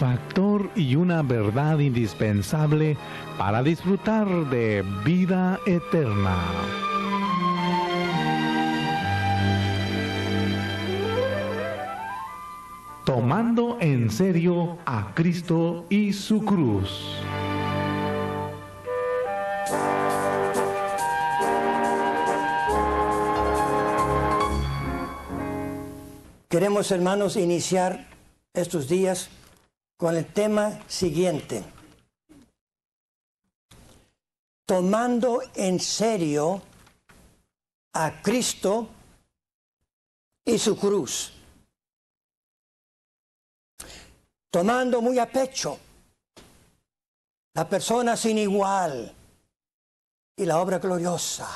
factor y una verdad indispensable para disfrutar de vida eterna. Tomando en serio a Cristo y su cruz. Queremos, hermanos, iniciar estos días con el tema siguiente. Tomando en serio a Cristo y su cruz. Tomando muy a pecho la persona sin igual y la obra gloriosa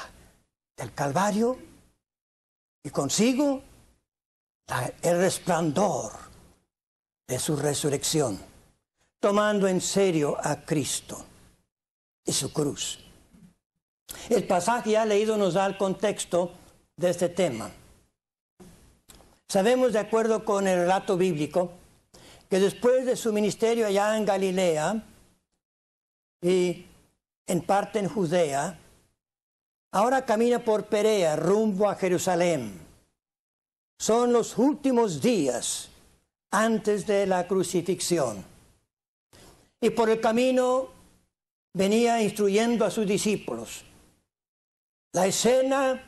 del Calvario y consigo el resplandor de su resurrección, tomando en serio a Cristo y su cruz. El pasaje ya leído nos da el contexto de este tema. Sabemos de acuerdo con el relato bíblico que después de su ministerio allá en Galilea y en parte en Judea, ahora camina por Perea rumbo a Jerusalén. Son los últimos días antes de la crucifixión. Y por el camino venía instruyendo a sus discípulos. La escena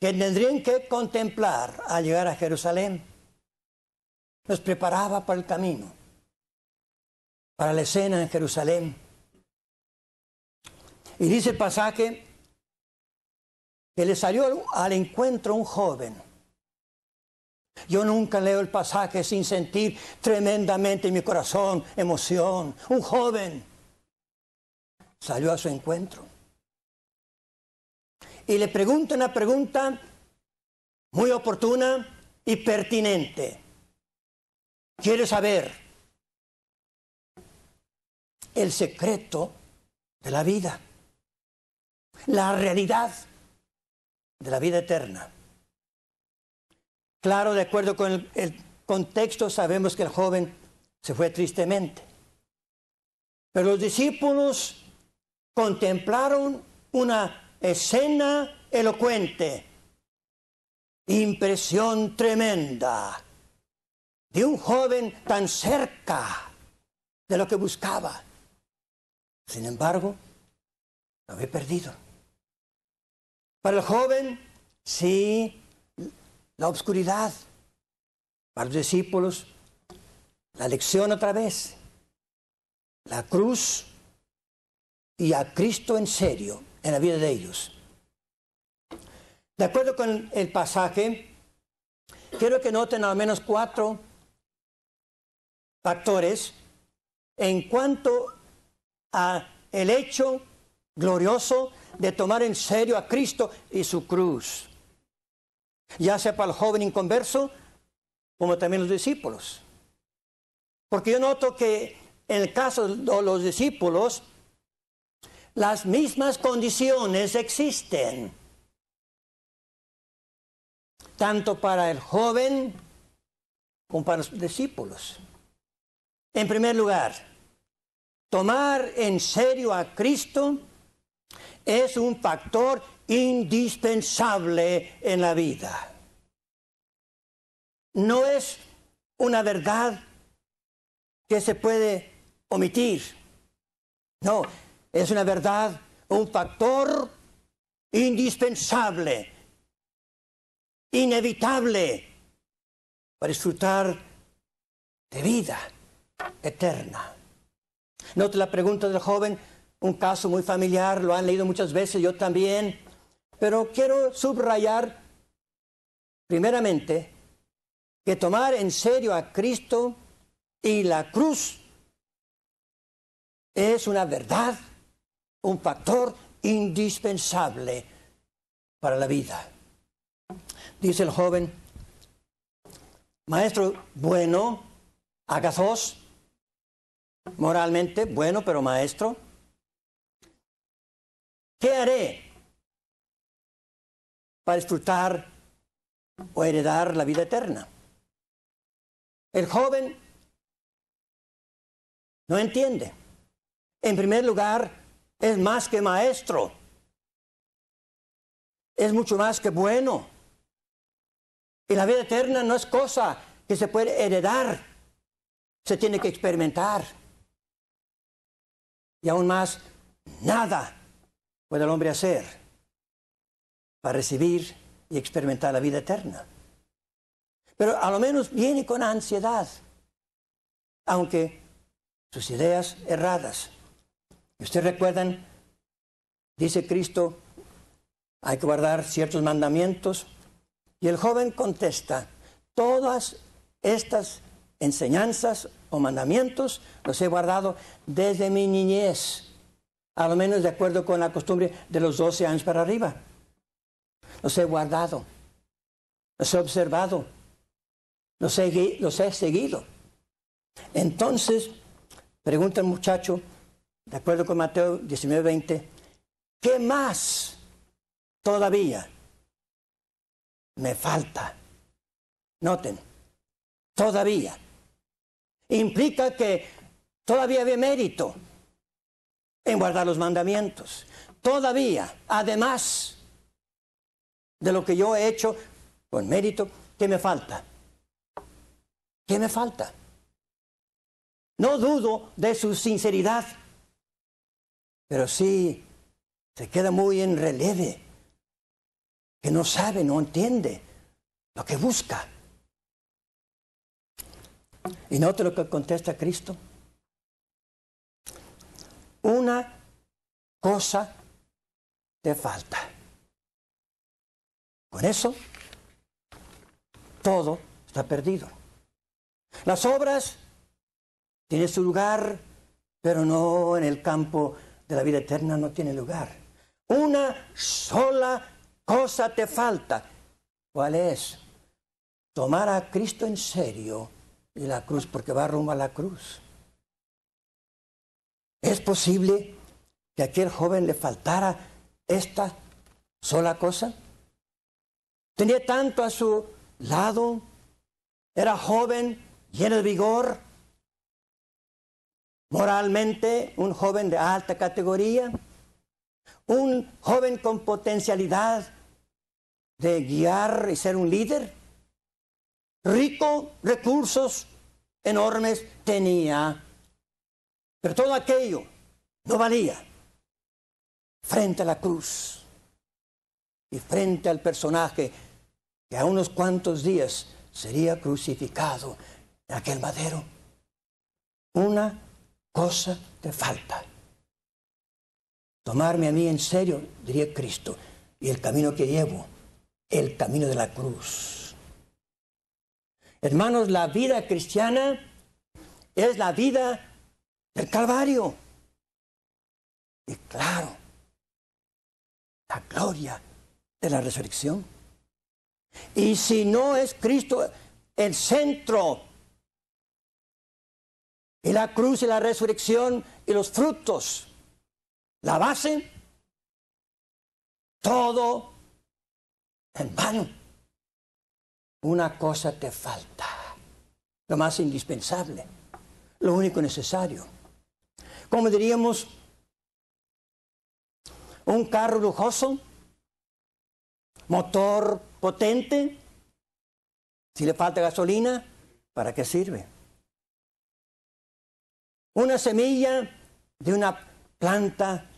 que tendrían que contemplar al llegar a Jerusalén los preparaba para el camino, para la escena en Jerusalén. Y dice el pasaje que le salió al encuentro un joven yo nunca leo el pasaje sin sentir tremendamente en mi corazón emoción. Un joven salió a su encuentro. Y le pregunta una pregunta muy oportuna y pertinente. Quiere saber el secreto de la vida, la realidad de la vida eterna. Claro, de acuerdo con el, contexto, sabemos que el joven se fue tristemente. Pero los discípulos contemplaron una escena elocuente, impresión tremenda de un joven tan cerca de lo que buscaba. Sin embargo, lo había perdido. Para el joven, sí, la obscuridad. Para los discípulos, la lección otra vez, la cruz y a Cristo en serio en la vida de ellos. De acuerdo con el pasaje, quiero que noten al menos cuatro factores en cuanto a el hecho glorioso de tomar en serio a Cristo y su cruz ya sea para el joven inconverso como también los discípulos. Porque yo noto que en el caso de los discípulos, las mismas condiciones existen, tanto para el joven como para los discípulos. En primer lugar, tomar en serio a Cristo es un factor indispensable en la vida. No es una verdad que se puede omitir. No, es una verdad, un factor indispensable, inevitable para disfrutar de vida eterna. Note la pregunta del joven, un caso muy familiar, lo han leído muchas veces, yo también. Pero quiero subrayar primeramente que tomar en serio a Cristo y la cruz es una verdad, un factor indispensable para la vida. Dice el joven, maestro bueno, agazos, moralmente bueno, pero maestro, ¿qué haré para disfrutar o heredar la vida eterna. El joven no entiende. En primer lugar, es más que maestro. Es mucho más que bueno. Y la vida eterna no es cosa que se puede heredar. Se tiene que experimentar. Y aún más, nada puede el hombre hacer recibir y experimentar la vida eterna. Pero a lo menos viene con ansiedad, aunque sus ideas erradas. Usted ustedes recuerdan, dice Cristo, hay que guardar ciertos mandamientos. Y el joven contesta, todas estas enseñanzas o mandamientos los he guardado desde mi niñez, a lo menos de acuerdo con la costumbre de los 12 años para arriba los he guardado, los he observado, los he, los he seguido. Entonces, pregunta el muchacho, de acuerdo con Mateo 19-20... ¿qué más todavía me falta? Noten, todavía. Implica que todavía había mérito en guardar los mandamientos. Todavía, además, de lo que yo he hecho con mérito, ¿qué me falta? ¿Qué me falta? No dudo de su sinceridad, pero sí se queda muy en relieve, que no sabe, no entiende lo que busca. Y note lo que contesta Cristo. Una cosa te falta con eso, todo está perdido. Las obras tienen su lugar, pero no en el campo de la vida eterna no tiene lugar. Una sola cosa te falta. ¿Cuál es? Tomar a Cristo en serio y la cruz, porque va rumbo a la cruz. ¿Es posible que a aquel joven le faltara esta sola cosa? Tenía tanto a su lado. Era joven, lleno de vigor. Moralmente, un joven de alta categoría. Un joven con potencialidad de guiar y ser un líder. Rico, recursos enormes tenía. Pero todo aquello no valía frente a la cruz y frente al personaje que a unos cuantos días sería crucificado en aquel madero. Una cosa te falta. Tomarme a mí en serio, diría Cristo, y el camino que llevo, el camino de la cruz. Hermanos, la vida cristiana es la vida del Calvario. Y claro, la gloria de la resurrección. Y si no es Cristo el centro, y la cruz y la resurrección y los frutos, la base, todo en vano. Una cosa te falta, lo más indispensable, lo único necesario. Como diríamos, un carro lujoso motor potente, si le falta gasolina, ¿para qué sirve? Una semilla de una planta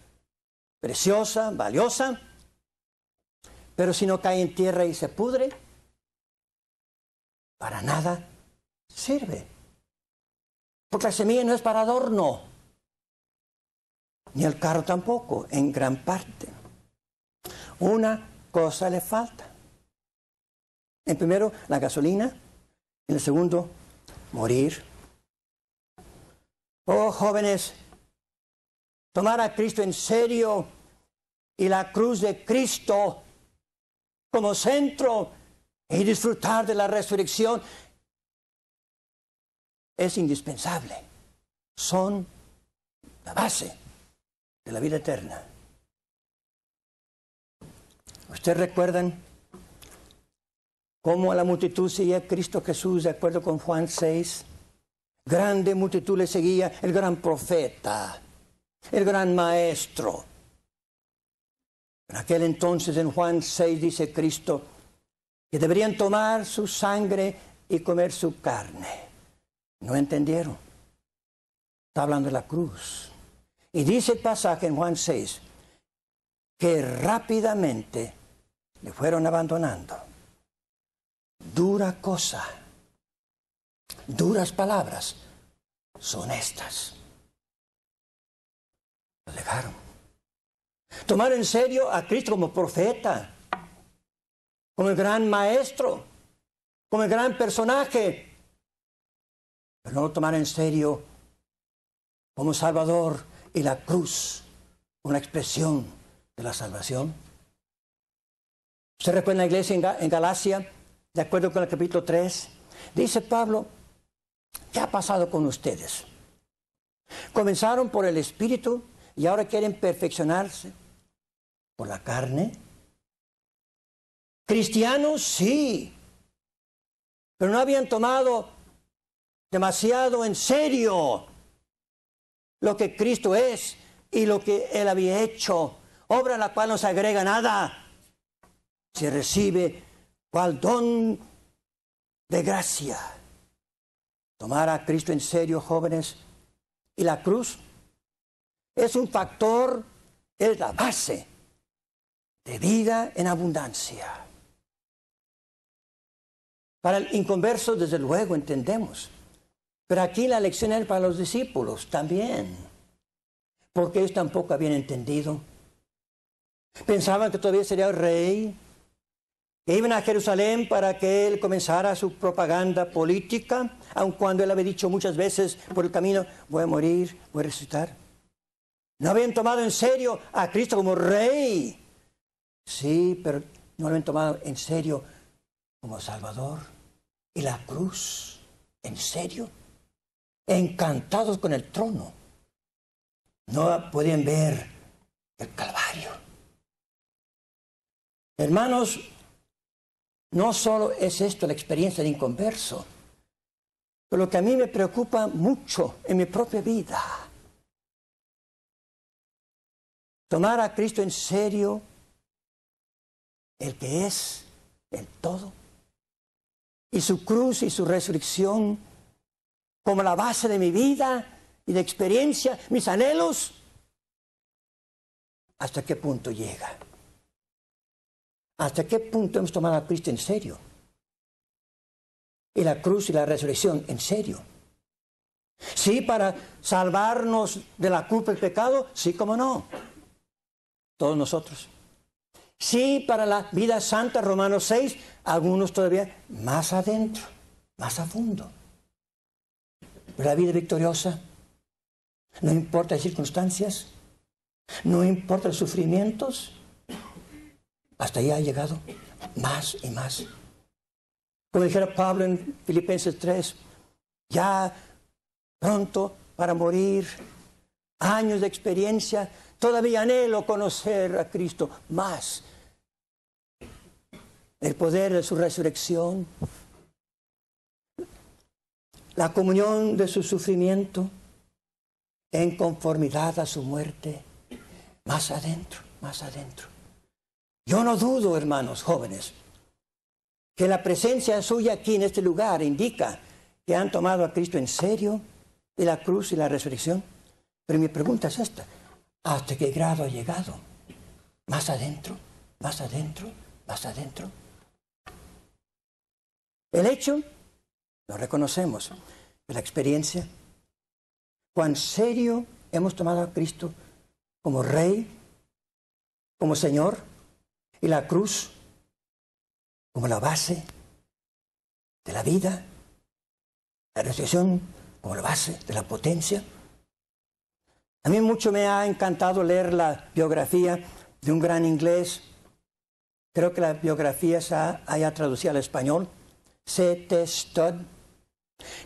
preciosa, valiosa, pero si no cae en tierra y se pudre, para nada sirve. Porque la semilla no es para adorno, ni el carro tampoco, en gran parte. Una cosa le falta En primero, la gasolina. En el segundo, morir. Oh, jóvenes, tomar a Cristo en serio y la cruz de Cristo como centro y disfrutar de la resurrección es indispensable. Son la base de la vida eterna. Ustedes recuerdan cómo a la multitud seguía Cristo Jesús, de acuerdo con Juan 6. Grande multitud le seguía el gran profeta, el gran maestro. En aquel entonces, en Juan 6, dice Cristo, que deberían tomar su sangre y comer su carne. No entendieron. Está hablando de la cruz. Y dice el pasaje en Juan 6, que rápidamente le fueron abandonando. Dura cosa, duras palabras son estas. Lo dejaron. Tomar en serio a Cristo como profeta, como el gran maestro, como el gran personaje, pero no tomar en serio como Salvador y la cruz, una expresión de la salvación. Se recuerda la iglesia en, en Galacia, de acuerdo con el capítulo 3, dice Pablo, ¿qué ha pasado con ustedes? Comenzaron por el Espíritu y ahora quieren perfeccionarse por la carne. Cristianos sí, pero no habían tomado demasiado en serio lo que Cristo es y lo que Él había hecho, obra a la cual no se agrega nada se recibe cual don de gracia. Tomar a Cristo en serio, jóvenes, y la cruz es un factor, es la base de vida en abundancia. Para el inconverso, desde luego, entendemos. Pero aquí la lección es para los discípulos también. Porque ellos tampoco habían entendido. Pensaban que todavía sería el rey, e iban a Jerusalén para que él comenzara su propaganda política, aun cuando él había dicho muchas veces por el camino, voy a morir, voy a resucitar. No habían tomado en serio a Cristo como rey. Sí, pero no lo habían tomado en serio como Salvador. Y la cruz, en serio, encantados con el trono. No podían ver el Calvario. Hermanos, no solo es esto la experiencia de inconverso, pero lo que a mí me preocupa mucho en mi propia vida. Tomar a Cristo en serio, el que es el todo, y su cruz y su resurrección como la base de mi vida y de experiencia, mis anhelos, ¿hasta qué punto llega? ¿Hasta qué punto hemos tomado a Cristo en serio? Y la cruz y la resurrección en serio. Sí, para salvarnos de la culpa y el pecado, sí, como no. Todos nosotros. Sí, para la vida santa, Romanos 6, algunos todavía más adentro, más a fondo. Pero la vida victoriosa, no importa las circunstancias, no importa los sufrimientos, hasta ahí ha llegado más y más. Como dijera Pablo en Filipenses 3, ya pronto para morir, años de experiencia, todavía anhelo conocer a Cristo más. El poder de su resurrección, la comunión de su sufrimiento en conformidad a su muerte, más adentro, más adentro. Yo no dudo, hermanos jóvenes, que la presencia suya aquí en este lugar indica que han tomado a Cristo en serio y la cruz y la resurrección. Pero mi pregunta es esta, ¿hasta qué grado ha llegado? ¿Más adentro? ¿Más adentro? ¿Más adentro? El hecho, lo reconocemos, la experiencia, cuán serio hemos tomado a Cristo como Rey, como Señor, y la cruz como la base de la vida, la resurrección como la base de la potencia. A mí mucho me ha encantado leer la biografía de un gran inglés. Creo que la biografía se haya traducido al español. C.T. Stud.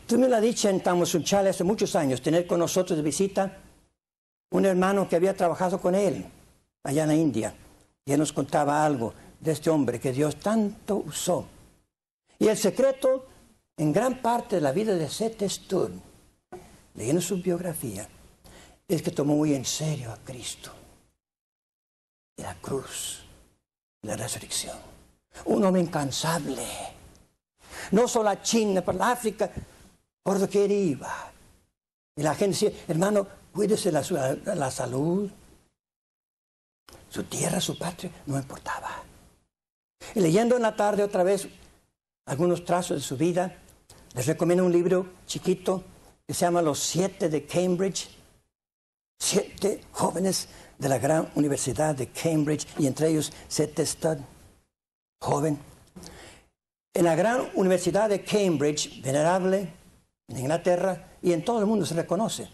Tú me la dicha en Tamosunchale hace muchos años, tener con nosotros de visita un hermano que había trabajado con él allá en la India. Y él nos contaba algo de este hombre que Dios tanto usó. Y el secreto, en gran parte de la vida de Seth Sturm, leyendo su biografía, es que tomó muy en serio a Cristo y la cruz la resurrección. Un hombre incansable, no solo a China, pero a África, por lo que él iba. Y la gente decía, hermano, cuídese la salud, su tierra, su patria, no importaba. Y leyendo en la tarde otra vez algunos trazos de su vida, les recomiendo un libro chiquito que se llama Los Siete de Cambridge. Siete jóvenes de la gran universidad de Cambridge y entre ellos Seth Stud, joven. En la gran universidad de Cambridge, venerable, en Inglaterra y en todo el mundo se reconoce.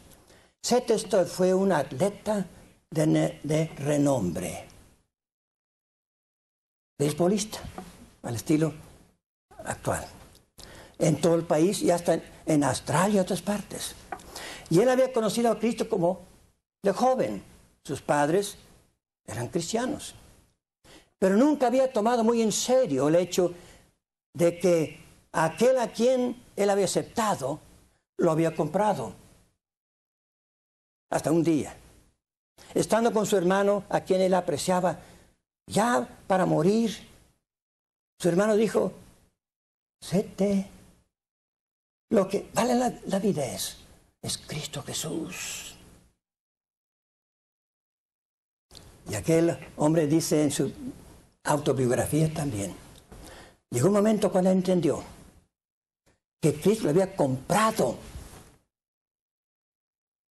Seth Stud fue un atleta de, de renombre. Beisbolista, al estilo actual. En todo el país y hasta en Australia y otras partes. Y él había conocido a Cristo como de joven. Sus padres eran cristianos. Pero nunca había tomado muy en serio el hecho de que aquel a quien él había aceptado lo había comprado. Hasta un día estando con su hermano a quien él apreciaba, ya para morir, su hermano dijo, sete, lo que vale la, vida es, es Cristo Jesús. Y aquel hombre dice en su autobiografía también, llegó un momento cuando entendió que Cristo lo había comprado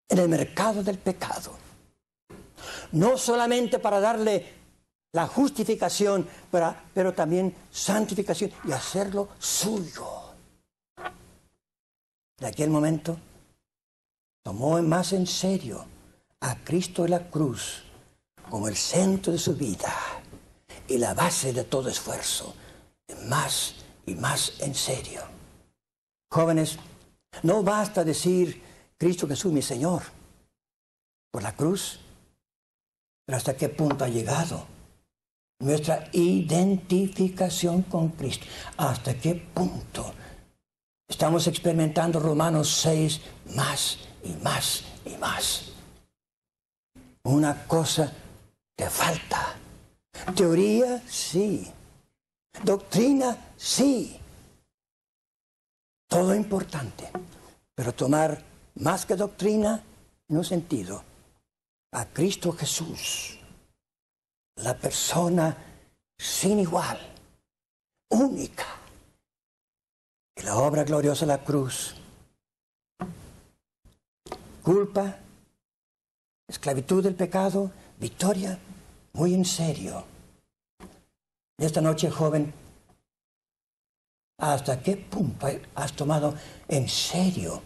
en el mercado del pecado no solamente para darle la justificación, pero, también santificación y hacerlo suyo. De aquel momento tomó más en serio a Cristo de la cruz como el centro de su vida y la base de todo esfuerzo, más y más en serio. Jóvenes, no basta decir Cristo Jesús mi Señor. Por la cruz pero ¿hasta qué punto ha llegado? Nuestra identificación con Cristo. ¿Hasta qué punto? Estamos experimentando Romanos 6 más y más y más. Una cosa te falta. Teoría, sí. Doctrina, sí. Todo importante. Pero tomar más que doctrina, no sentido, a Cristo Jesús, la persona sin igual, única. Y la obra gloriosa de la cruz, culpa, esclavitud del pecado, victoria, muy en serio. Y esta noche, joven, ¿hasta qué punto has tomado en serio?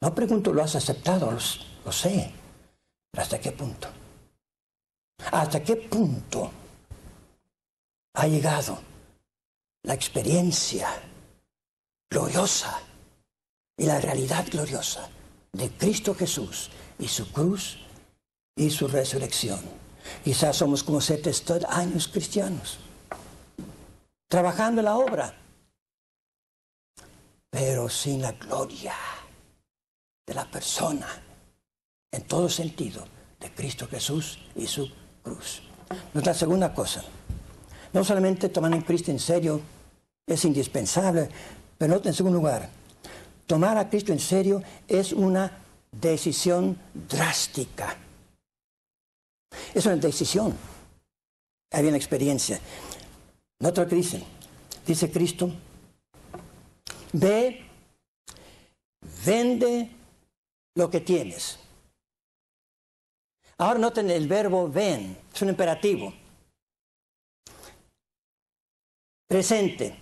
No pregunto, ¿lo has aceptado? lo sé. ¿Hasta qué punto? ¿Hasta qué punto ha llegado la experiencia gloriosa y la realidad gloriosa de Cristo Jesús y su cruz y su resurrección? Quizás somos como siete años cristianos, trabajando la obra, pero sin la gloria de la persona en todo sentido de Cristo Jesús y su cruz. Nuestra segunda cosa, no solamente tomar a Cristo en serio es indispensable, pero en segundo lugar, tomar a Cristo en serio es una decisión drástica. Es una decisión. Hay una experiencia. Nota que dice. Dice Cristo, ve, vende lo que tienes Ahora noten el verbo ven, es un imperativo. Presente.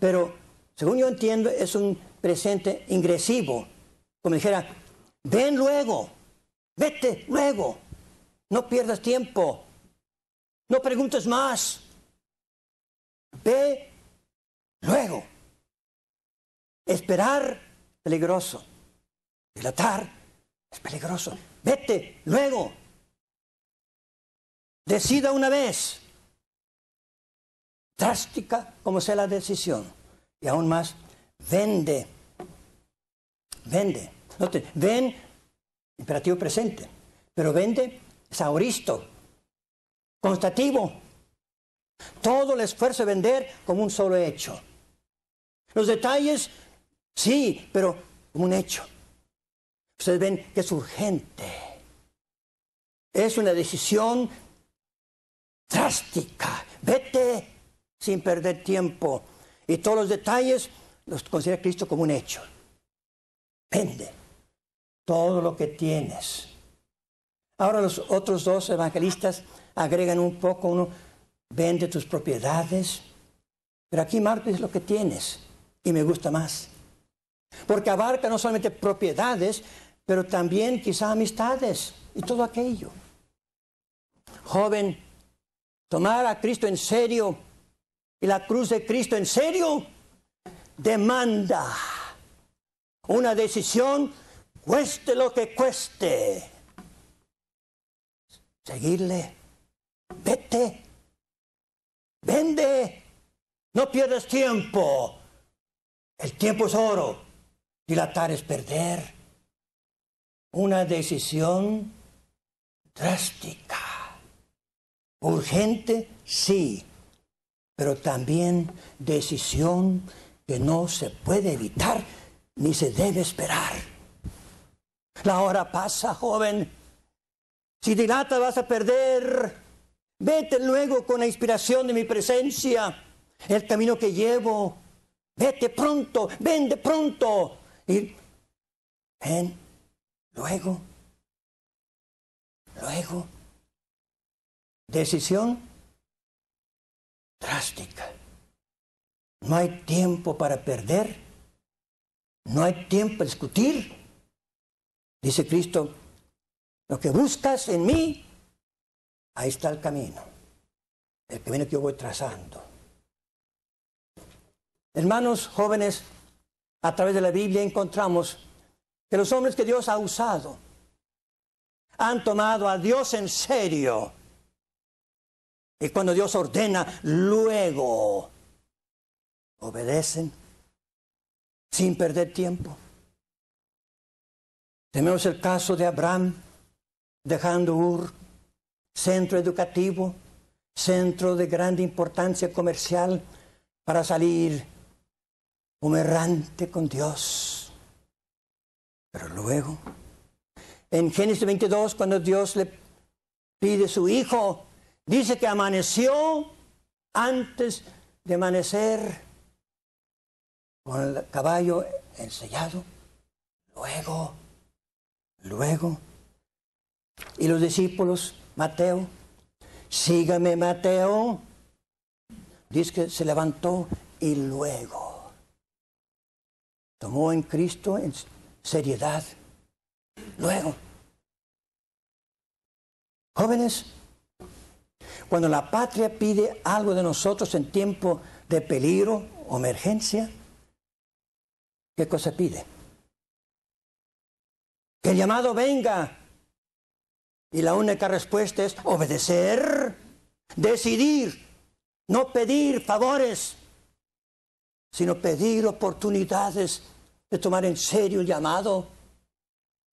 Pero, según yo entiendo, es un presente ingresivo. Como dijera, ven luego, vete luego, no pierdas tiempo, no preguntes más, ve luego. Esperar, peligroso. Dilatar, es peligroso. Vete, luego. Decida una vez. Drástica como sea la decisión. Y aún más, vende. Vende. ven, imperativo presente. Pero vende sauristo constativo. Todo el esfuerzo de vender como un solo hecho. Los detalles, sí, pero como un hecho. Ustedes ven que es urgente. Es una decisión drástica. Vete sin perder tiempo. Y todos los detalles los considera Cristo como un hecho. Vende todo lo que tienes. Ahora los otros dos evangelistas agregan un poco, uno vende tus propiedades, pero aquí Marcos es lo que tienes y me gusta más. Porque abarca no solamente propiedades, pero también quizá amistades y todo aquello. Joven, tomar a Cristo en serio y la cruz de Cristo en serio demanda una decisión, cueste lo que cueste. Seguirle, vete, vende, no pierdas tiempo. El tiempo es oro dilatar es perder una decisión drástica. Urgente, sí, pero también decisión que no se puede evitar ni se debe esperar. La hora pasa, joven. Si dilata vas a perder. Vete luego con la inspiración de mi presencia, el camino que llevo. Vete pronto, vende pronto. Y ven Luego, luego, decisión drástica. No hay tiempo para perder, no hay tiempo para discutir. Dice Cristo, lo que buscas en mí, ahí está el camino, el camino que yo voy trazando. Hermanos jóvenes, a través de la Biblia encontramos que los hombres que Dios ha usado han tomado a Dios en serio. Y cuando Dios ordena, luego obedecen sin perder tiempo. Tenemos el caso de Abraham dejando Ur, centro educativo, centro de gran importancia comercial, para salir como con Dios pero luego, en Génesis 22, cuando Dios le pide su hijo, dice que amaneció antes de amanecer con el caballo ensellado. Luego, luego. Y los discípulos, Mateo, sígame Mateo. Dice que se levantó y luego tomó en Cristo, en seriedad. Luego, jóvenes, cuando la patria pide algo de nosotros en tiempo de peligro o emergencia, ¿qué cosa pide? Que el llamado venga. Y la única respuesta es obedecer, decidir, no pedir favores, sino pedir oportunidades de tomar en serio el llamado,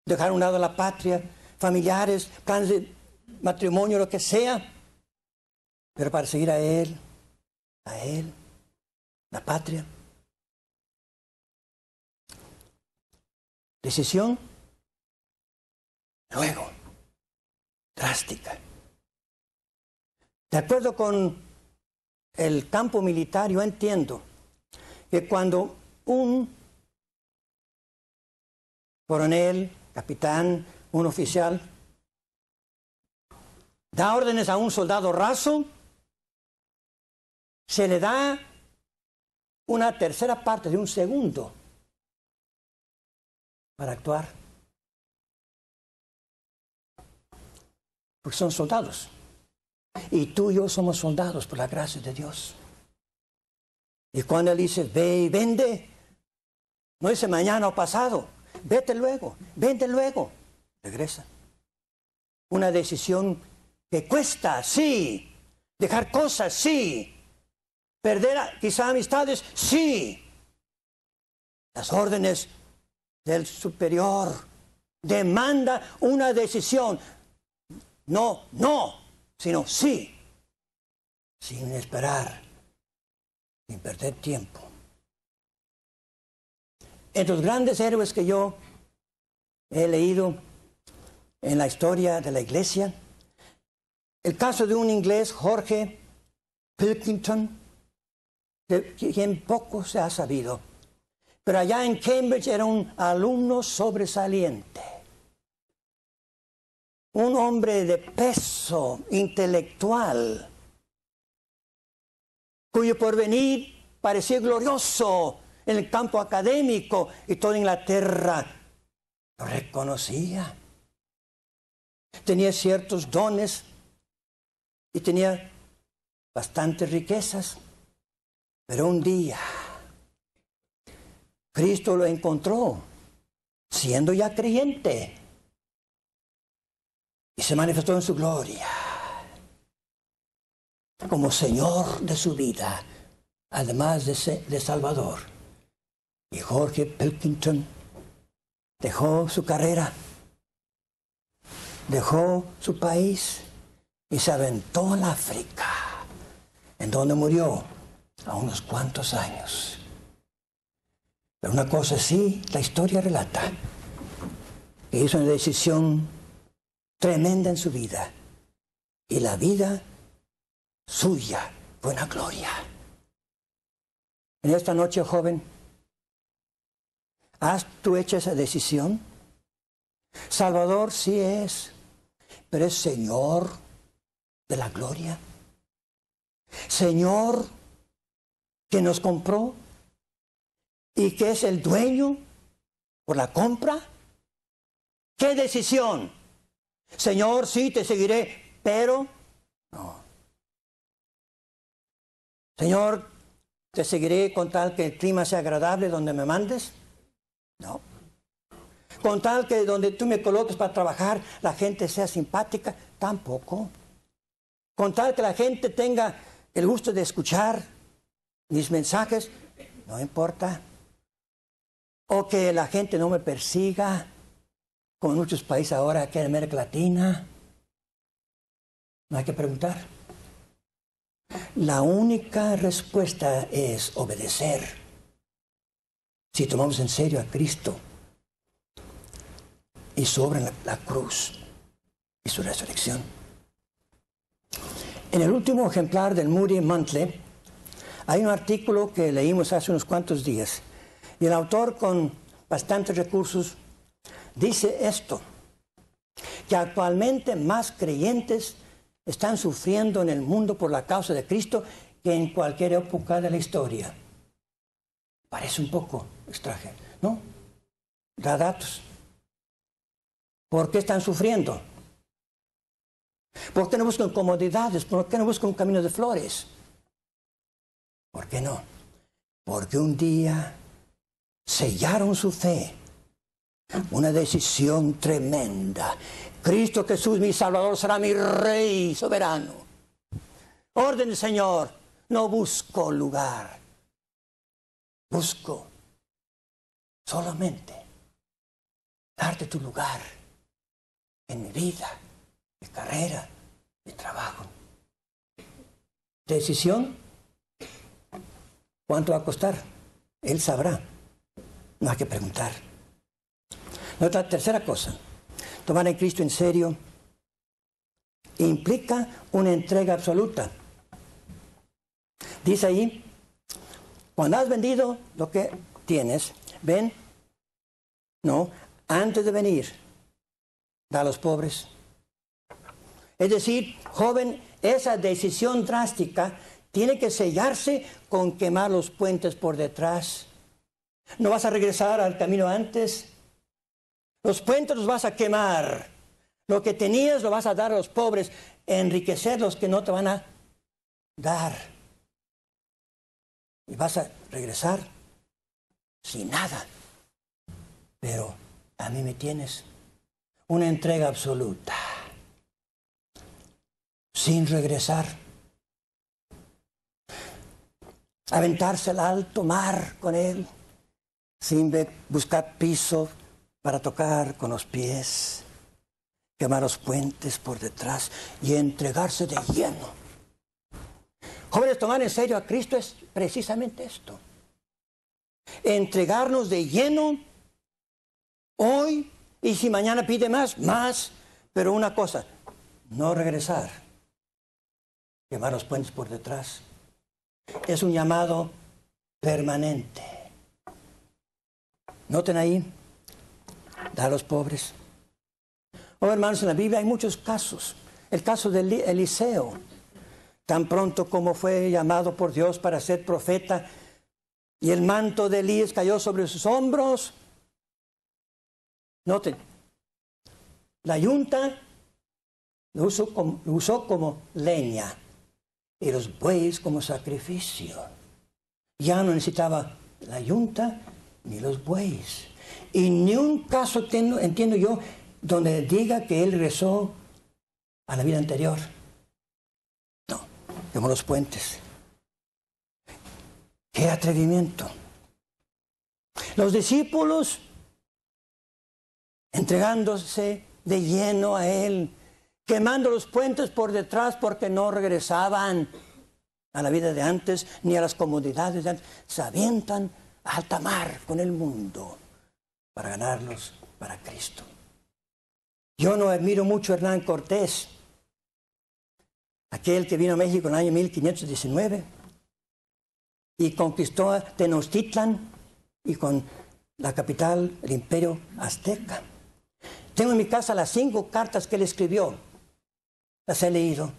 dejar a un lado la patria, familiares, planes matrimonio, lo que sea, pero para seguir a Él, a Él, la patria. Decisión, luego, drástica. De acuerdo con el campo militar, yo entiendo que cuando un coronel, capitán, un oficial, da órdenes a un soldado raso, se le da una tercera parte de un segundo para actuar. Porque son soldados. Y tú y yo somos soldados por la gracia de Dios. Y cuando Él dice, ve y vende, no dice mañana o pasado, vete luego, vente luego, regresa. Una decisión que cuesta, sí, dejar cosas, sí, perder quizá amistades, sí. Las órdenes del superior demanda una decisión, no, no, sino sí, sin esperar, sin perder tiempo los grandes héroes que yo he leído en la historia de la iglesia, el caso de un inglés, Jorge Pilkington, de quien poco se ha sabido, pero allá en Cambridge era un alumno sobresaliente, un hombre de peso intelectual, cuyo porvenir parecía glorioso en el campo académico y toda Inglaterra lo reconocía. Tenía ciertos dones y tenía bastantes riquezas. Pero un día Cristo lo encontró siendo ya creyente y se manifestó en su gloria como Señor de su vida, además de, de Salvador. Y Jorge Pilkington dejó su carrera, dejó su país y se aventó en África, en donde murió a unos cuantos años. Pero una cosa sí, la historia relata, que hizo una decisión tremenda en su vida y la vida suya fue una gloria. En esta noche, joven, ¿Has tú hecho esa decisión? Salvador sí es, pero es Señor de la gloria. Señor que nos compró y que es el dueño por la compra. ¿Qué decisión? Señor, sí, te seguiré, pero no. Señor, te seguiré con tal que el clima sea agradable donde me mandes. No. Con tal que donde tú me coloques para trabajar, la gente sea simpática, tampoco. Con tal que la gente tenga el gusto de escuchar mis mensajes, no importa. O que la gente no me persiga, como muchos países ahora aquí en América Latina. No hay que preguntar. La única respuesta es obedecer si tomamos en serio a Cristo y sobre la, cruz y su resurrección. En el último ejemplar del Moody Monthly hay un artículo que leímos hace unos cuantos días y el autor con bastantes recursos dice esto, que actualmente más creyentes están sufriendo en el mundo por la causa de Cristo que en cualquier época de la historia. Parece un poco extraje, No, da datos. ¿Por qué están sufriendo? ¿Por qué no buscan comodidades? ¿Por qué no buscan caminos de flores? ¿Por qué no? Porque un día sellaron su fe. Una decisión tremenda. Cristo Jesús, mi Salvador, será mi Rey soberano. Orden, Señor, no busco lugar. Busco Solamente darte tu lugar en mi vida, mi carrera, mi trabajo. Decisión, ¿cuánto va a costar? Él sabrá. No hay que preguntar. Nota tercera cosa, tomar a Cristo en serio implica una entrega absoluta. Dice ahí, cuando has vendido lo que tienes, ven, no, antes de venir, da a los pobres. Es decir, joven, esa decisión drástica tiene que sellarse con quemar los puentes por detrás. No vas a regresar al camino antes. Los puentes los vas a quemar. Lo que tenías lo vas a dar a los pobres, enriquecer los que no te van a dar. Y vas a regresar sin nada. Pero a mí me tienes una entrega absoluta, sin regresar. Aventarse al alto mar con él, sin buscar piso para tocar con los pies, quemar los puentes por detrás y entregarse de lleno. Jóvenes, tomar en serio a Cristo es precisamente esto entregarnos de lleno hoy y si mañana pide más, más, pero una cosa, no regresar, quemar los puentes por detrás. Es un llamado permanente. Noten ahí, da a los pobres. Oh, hermanos, en la Biblia hay muchos casos. El caso de Eliseo, tan pronto como fue llamado por Dios para ser profeta, y el manto de Elías cayó sobre sus hombros. Noten, la yunta lo usó, como, leña y los bueyes como sacrificio. Ya no necesitaba la yunta ni los bueyes. Y ni un caso entiendo yo donde diga que él rezó a la vida anterior. No, como los puentes. ¡Qué atrevimiento! Los discípulos entregándose de lleno a Él, quemando los puentes por detrás porque no regresaban a la vida de antes ni a las comodidades de antes. Se avientan a alta mar con el mundo para ganarlos para Cristo. Yo no admiro mucho a Hernán Cortés, aquel que vino a México en el año 1519 y conquistó Tenochtitlan y con la capital, el imperio azteca. Tengo en mi casa las cinco cartas que él escribió. Las he leído.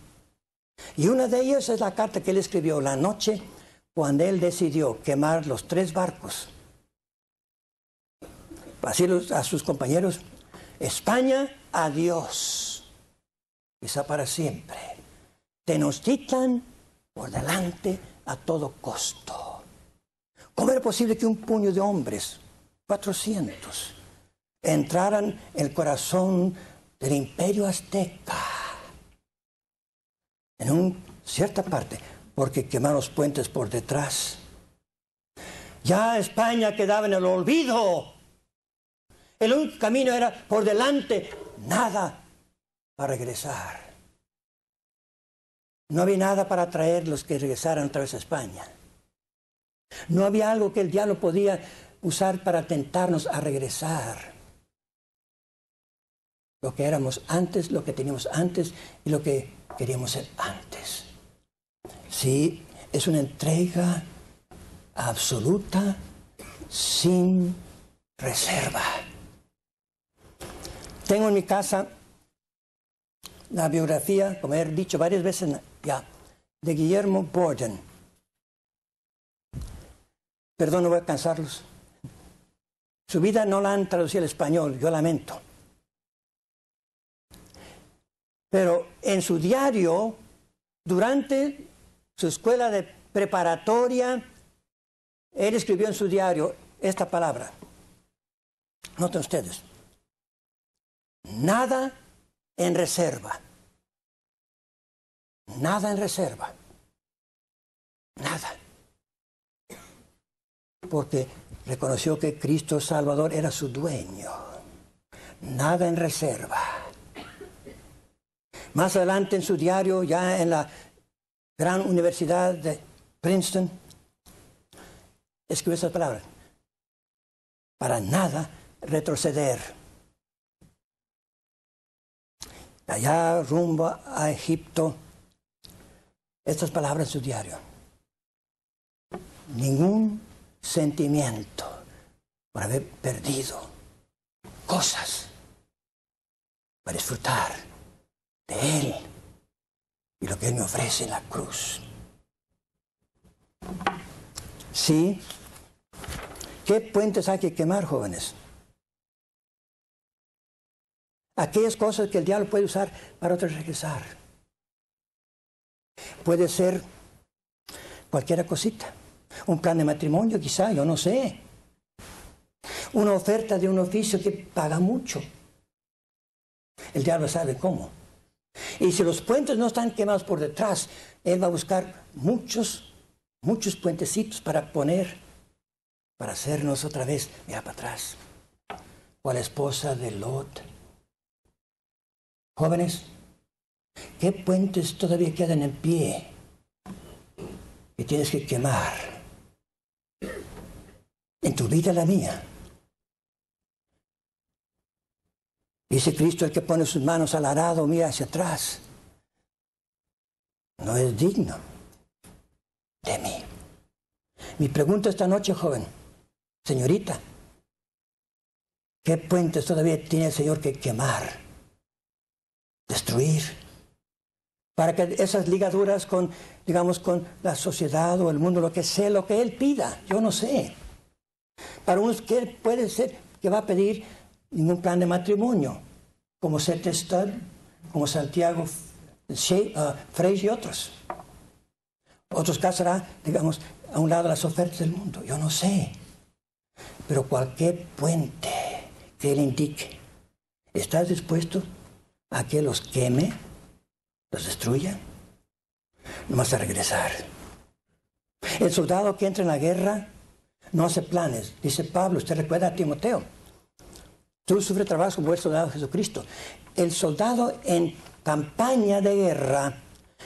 Y una de ellas es la carta que él escribió la noche cuando él decidió quemar los tres barcos. Así a sus compañeros, España, adiós. Quizá para siempre. Tenochtitlan por delante, a todo costo. ¿Cómo era posible que un puño de hombres, 400, entraran en el corazón del imperio azteca? En una cierta parte, porque quemaron los puentes por detrás. Ya España quedaba en el olvido. El único camino era por delante, nada para regresar. No había nada para atraer los que regresaran otra vez a España. No había algo que el diablo podía usar para tentarnos a regresar. Lo que éramos antes, lo que teníamos antes y lo que queríamos ser antes. Sí, es una entrega absoluta, sin reserva. Tengo en mi casa la biografía, como he dicho varias veces de Guillermo Borden. Perdón, no voy a cansarlos. Su vida no la han traducido al español, yo lamento. Pero en su diario, durante su escuela de preparatoria, él escribió en su diario esta palabra. Noten ustedes. Nada en reserva nada en reserva. Nada. Porque reconoció que Cristo Salvador era su dueño. Nada en reserva. Más adelante en su diario, ya en la gran universidad de Princeton, escribió esa palabra: Para nada retroceder. Allá rumbo a Egipto, estas palabras en su diario. Ningún sentimiento por haber perdido cosas para disfrutar de Él y lo que Él me ofrece en la cruz. Sí, ¿qué puentes hay que quemar, jóvenes? Aquellas cosas que el diablo puede usar para otros regresar. Puede ser cualquier cosita. Un plan de matrimonio quizá, yo no sé. Una oferta de un oficio que paga mucho. El diablo sabe cómo. Y si los puentes no están quemados por detrás, él va a buscar muchos, muchos puentecitos para poner, para hacernos otra vez, mira para atrás. O a la esposa de Lot. Jóvenes, ¿Qué puentes todavía quedan en pie que tienes que quemar? En tu vida la mía. Dice Cristo, el que pone sus manos al arado, mira hacia atrás. No es digno de mí. Mi pregunta esta noche, joven, señorita, ¿qué puentes todavía tiene el Señor que quemar, destruir? para que esas ligaduras con, digamos, con la sociedad o el mundo, lo que sea, lo que él pida, yo no sé. Para unos que puede ser que va a pedir ningún plan de matrimonio, como Setestad, como Santiago ah, Frey y otros. Otros casará, digamos, a un lado las ofertas del mundo, yo no sé. Pero cualquier puente que él indique, ¿estás dispuesto a que los queme? los destruyen No vas a regresar. El soldado que entra en la guerra no hace planes. Dice Pablo, usted recuerda a Timoteo. Tú sufres trabajo como el soldado de Jesucristo. El soldado en campaña de guerra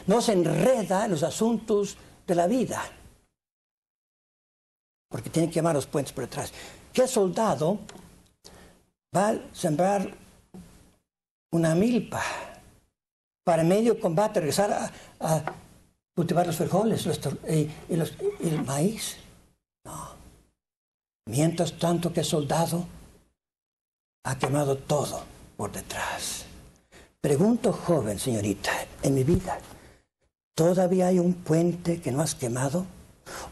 no se enreda en los asuntos de la vida. Porque tiene que llamar los puentes por detrás. ¿Qué soldado va a sembrar una milpa? para medio combate regresar a, cultivar los frijoles y, el maíz. No. Mientras tanto que soldado ha quemado todo por detrás. Pregunto, joven señorita, en mi vida, ¿todavía hay un puente que no has quemado?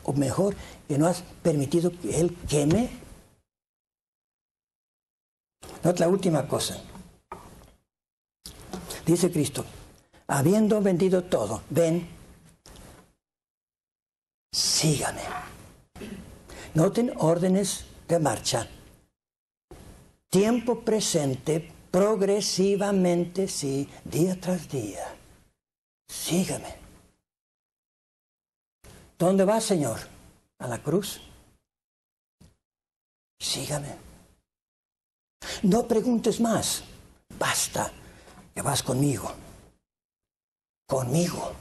O mejor, que no has permitido que él queme? Nota la última cosa. Dice Cristo, habiendo vendido todo, ven, sígame. Noten órdenes de marcha. Tiempo presente, progresivamente, sí, día tras día. Sígame. ¿Dónde vas Señor? A la cruz. Sígame. No preguntes más. Basta. Que vas conmigo conmigo.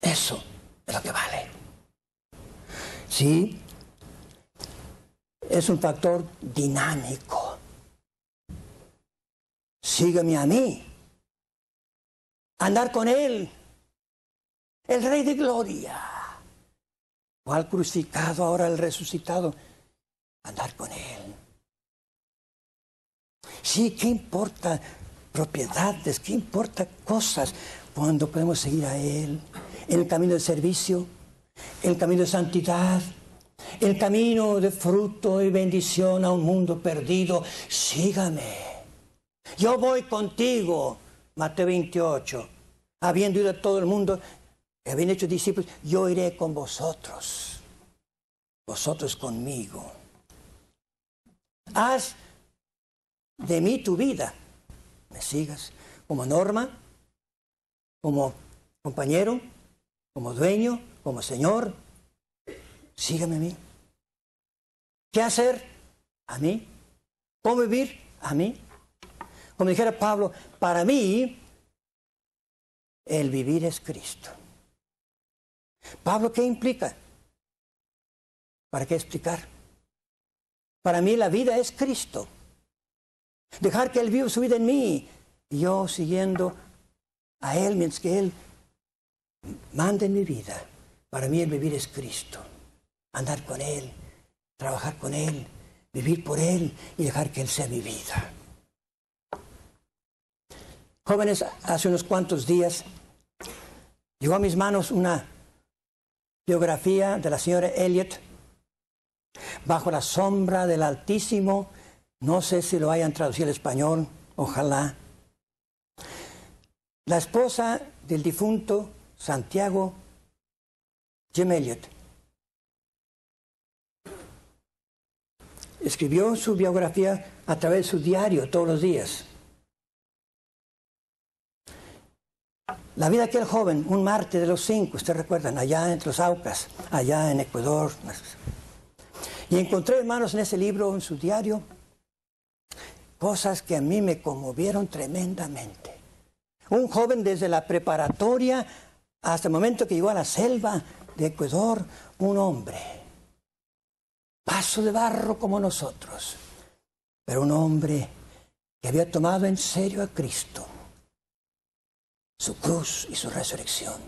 Eso es lo que vale. ¿Sí? Es un factor dinámico. Sígueme a mí. Andar con Él. El Rey de Gloria. cual crucificado ahora el resucitado? Andar con Él. Sí, ¿qué importa propiedades? ¿Qué importa cosas? cuando podemos seguir a Él, En el camino de servicio, el camino de santidad, el camino de fruto y bendición a un mundo perdido. Sígame. Yo voy contigo, Mateo 28. Habiendo ido a todo el mundo, habiendo hecho discípulos, yo iré con vosotros. Vosotros conmigo. Haz de mí tu vida. ¿Me sigas? Como norma, como compañero, como dueño, como señor. Sígame a mí. ¿Qué hacer? A mí. ¿Cómo vivir? A mí. Como dijera Pablo, para mí el vivir es Cristo. Pablo, ¿qué implica? ¿Para qué explicar? Para mí la vida es Cristo. Dejar que Él viva su vida en mí yo siguiendo a Él mientras que Él manda en mi vida. Para mí el vivir es Cristo. Andar con Él, trabajar con Él, vivir por Él y dejar que Él sea mi vida. Jóvenes, hace unos cuantos días llegó a mis manos una biografía de la señora Elliot. Bajo la sombra del Altísimo, no sé si lo hayan traducido al español, ojalá la esposa del difunto Santiago Jim Escribió su biografía a través de su diario todos los días. La vida de aquel joven, un martes de los cinco, ustedes recuerdan, allá entre los Aucas, allá en Ecuador. Y encontré, hermanos, en ese libro, en su diario, cosas que a mí me conmovieron tremendamente. Un joven desde la preparatoria hasta el momento que llegó a la selva de Ecuador, un hombre. Paso de barro como nosotros, pero un hombre que había tomado en serio a Cristo, su cruz y su resurrección.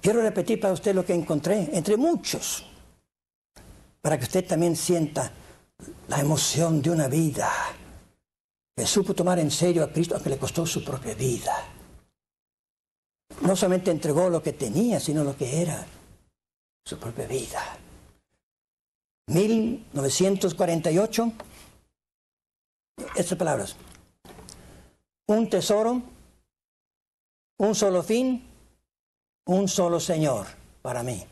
Quiero repetir para usted lo que encontré, entre muchos, para que usted también sienta la emoción de una vida que supo tomar en serio a Cristo, aunque le costó su propia vida. No solamente entregó lo que tenía, sino lo que era, su propia vida. 1948, estas palabras, un tesoro, un solo fin, un solo Señor para mí.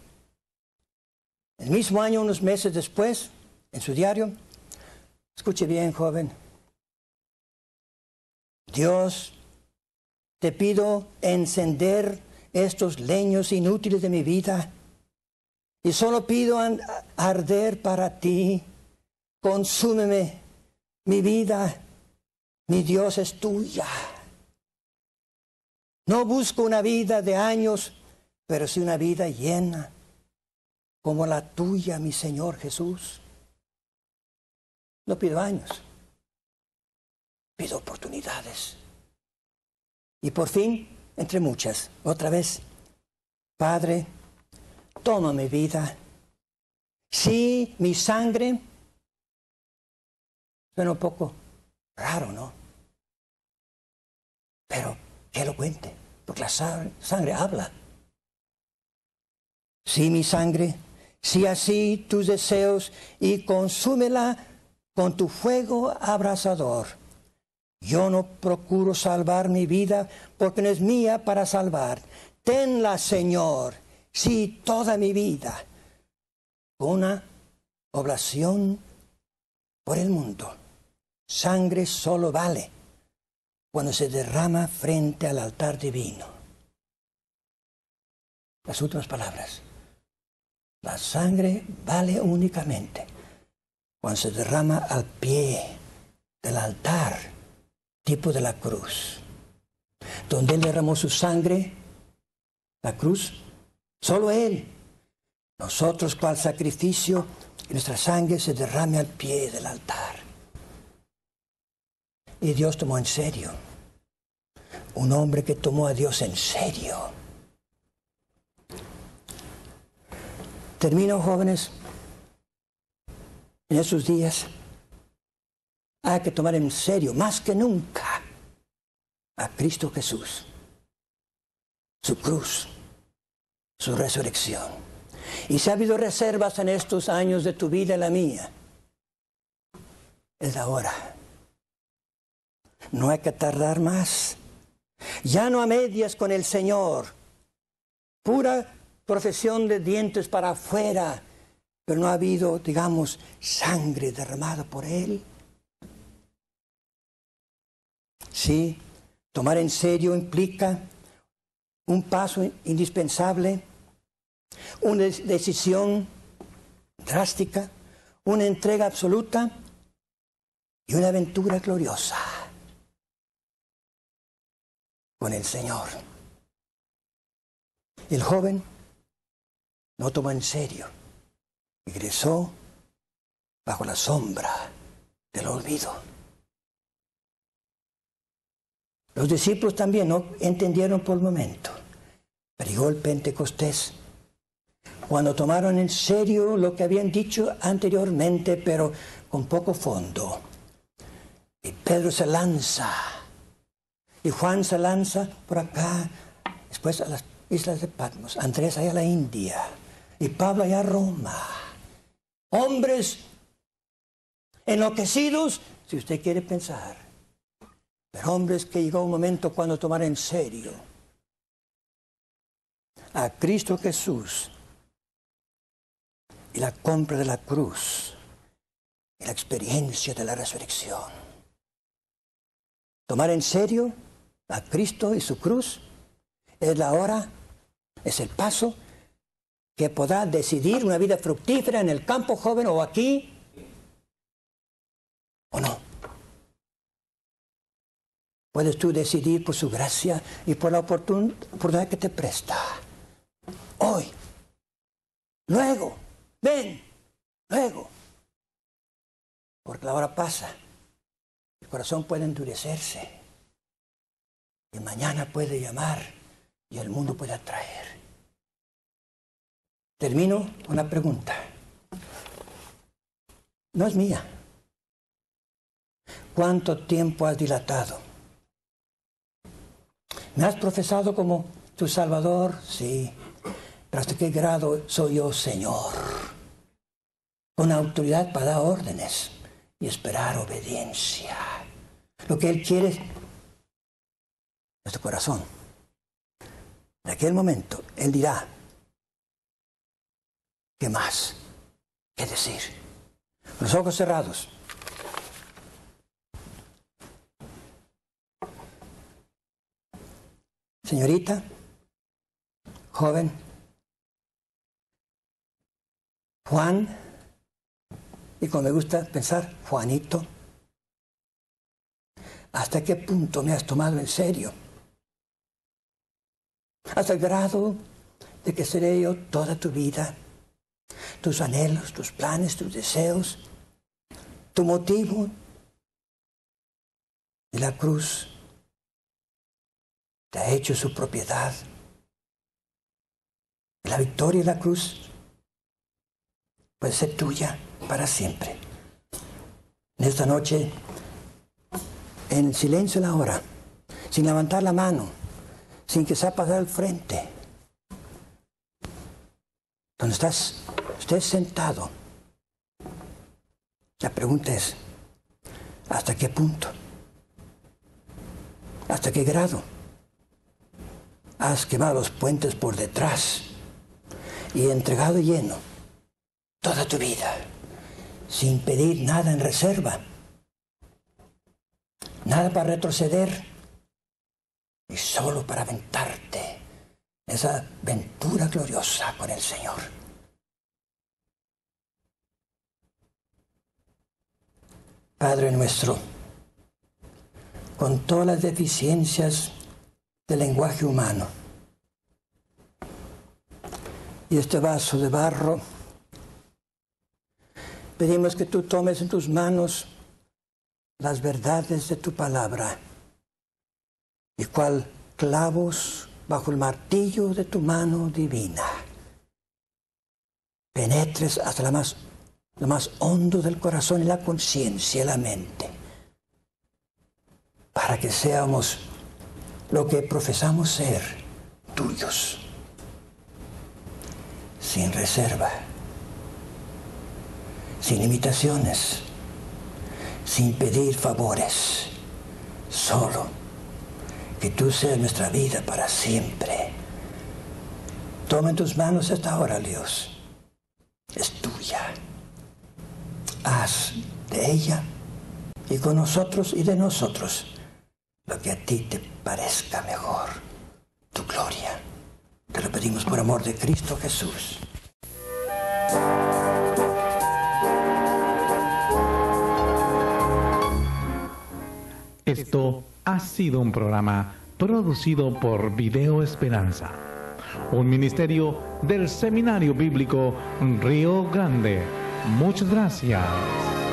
El mismo año, unos meses después, en su diario, escuche bien, joven, Dios, te pido encender estos leños inútiles de mi vida y solo pido arder para ti. Consúmeme mi vida, mi Dios es tuya. No busco una vida de años, pero sí una vida llena, como la tuya, mi Señor Jesús. No pido años pido oportunidades. Y por fin, entre muchas, otra vez, Padre, toma mi vida. Sí, mi sangre. Suena un poco raro, ¿no? Pero lo cuente porque la sangre habla. Sí, mi sangre, si así tus deseos y consúmela con tu fuego abrasador yo no procuro salvar mi vida porque no es mía para salvar. Tenla, Señor, si toda mi vida. Una oblación por el mundo. Sangre solo vale cuando se derrama frente al altar divino. Las últimas palabras. La sangre vale únicamente cuando se derrama al pie del altar tipo de la cruz, donde Él derramó su sangre, la cruz, solo Él. Nosotros, cual sacrificio, nuestra sangre se derrame al pie del altar. Y Dios tomó en serio. Un hombre que tomó a Dios en serio. Termino, jóvenes, en esos días hay que tomar en serio, más que nunca, a Cristo Jesús, su cruz, su resurrección. Y si ha habido reservas en estos años de tu vida la mía, es ahora No hay que tardar más. Ya no a medias con el Señor. Pura profesión de dientes para afuera, pero no ha habido, digamos, sangre derramada por Él. Sí, tomar en serio implica un paso indispensable, una decisión drástica, una entrega absoluta y una aventura gloriosa con el Señor. El joven no tomó en serio, ingresó bajo la sombra del olvido. Los discípulos también no entendieron por el momento. Llegó el Pentecostés. Cuando tomaron en serio lo que habían dicho anteriormente, pero con poco fondo. Y Pedro se lanza. Y Juan se lanza por acá, después a las islas de Patmos. Andrés allá a la India. Y Pablo allá a Roma. Hombres enloquecidos, si usted quiere pensar pero que llegó un momento cuando tomar en serio a Cristo Jesús y la compra de la cruz y la experiencia de la resurrección. Tomar en serio a Cristo y su cruz es la hora, es el paso que podrá decidir una vida fructífera en el campo joven o aquí o no. Puedes tú decidir por su gracia y por la oportunidad que te presta. Hoy. Luego. Ven. Luego. Porque la hora pasa. El corazón puede endurecerse. Y mañana puede llamar y el mundo puede atraer. Termino una pregunta. No es mía. ¿Cuánto tiempo has dilatado me has profesado como tu Salvador, sí, pero hasta qué grado soy yo Señor, con autoridad para dar órdenes y esperar obediencia. Lo que Él quiere es nuestro corazón. En aquel momento Él dirá, ¿qué más? ¿Qué decir? Los ojos cerrados Señorita, joven, Juan, y como me gusta pensar, Juanito, ¿hasta qué punto me has tomado en serio? Hasta el grado de que seré yo toda tu vida, tus anhelos, tus planes, tus deseos, tu motivo. Y la cruz te ha hecho su propiedad. La victoria y la cruz puede ser tuya para siempre. En esta noche, en silencio de la hora, sin levantar la mano, sin que sea pasar al frente, donde estás, estés sentado, la pregunta es, ¿hasta qué punto? ¿Hasta qué grado? has quemado los puentes por detrás y entregado lleno toda tu vida, sin pedir nada en reserva, nada para retroceder y solo para aventarte esa aventura gloriosa con el Señor. Padre nuestro, con todas las deficiencias del lenguaje humano. Y este vaso de barro, pedimos que tú tomes en tus manos las verdades de tu palabra, y cual clavos bajo el martillo de tu mano divina, penetres hasta la más, lo más hondo del corazón y la conciencia y la mente, para que seamos lo que profesamos ser tuyos, sin reserva, sin limitaciones... sin pedir favores, solo que tú seas nuestra vida para siempre. Toma en tus manos esta ahora, Dios. Es tuya. Haz de ella y con nosotros y de nosotros lo que a ti te parezca mejor, tu gloria. Te lo pedimos por amor de Cristo Jesús. Esto ha sido un programa producido por Video Esperanza, un ministerio del Seminario Bíblico Río Grande. Muchas gracias.